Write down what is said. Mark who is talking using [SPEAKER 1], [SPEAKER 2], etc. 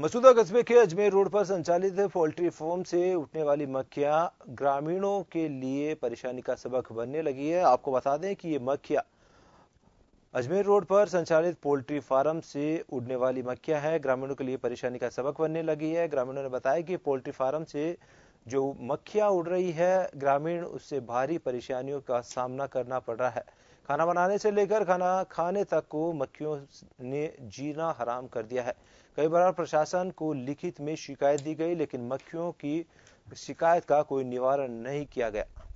[SPEAKER 1] मसूदा कस्बे के अजमेर रोड पर संचालित पोल्ट्री फॉर्म से उठने वाली मक्खियां ग्रामीणों के लिए परेशानी का सबक बनने लगी है आपको बता दें कि ये मक्खियां अजमेर रोड पर संचालित पोल्ट्री फार्म से उड़ने वाली मक्खियां है ग्रामीणों के लिए परेशानी का सबक बनने लगी है ग्रामीणों ने बताया कि पोल्ट्री फार्म से जो मक्खियां उड़ रही है ग्रामीण उससे भारी परेशानियों का सामना करना पड़ रहा है खाना बनाने से लेकर खाना खाने तक को मक्खियों ने जीना हराम कर दिया है कई बार प्रशासन को लिखित में शिकायत दी गई लेकिन मक्खियों की शिकायत का कोई निवारण नहीं किया गया